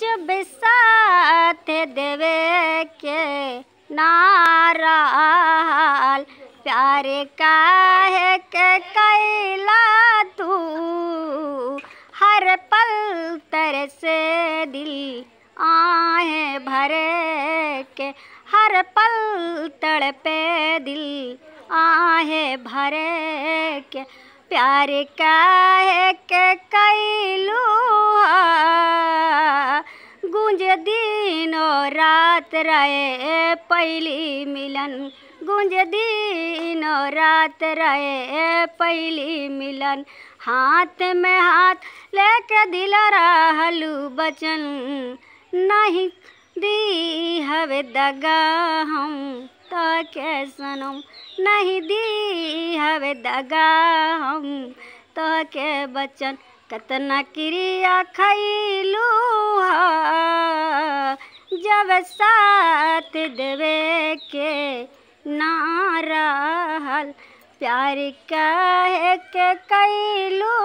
जब साथ देवे के नाराल प्यार का है के कैला तू हर पल तर से दिल आहे भरे के हर पल तर पे दिल आहे भरे के प्यार का है के दिन और रात रहे पहली मिलन गूंज दिन और रात रहे पहली मिलन हाथ में हाथ लेके दिल रहलू बचन नहीं दी हवे दगा हम तो कैसनम नहीं दी हवे दगा हम तो के बचन कतना क्रिया खैलू हा साथ देवे के नारहल प्यार कह के कैलू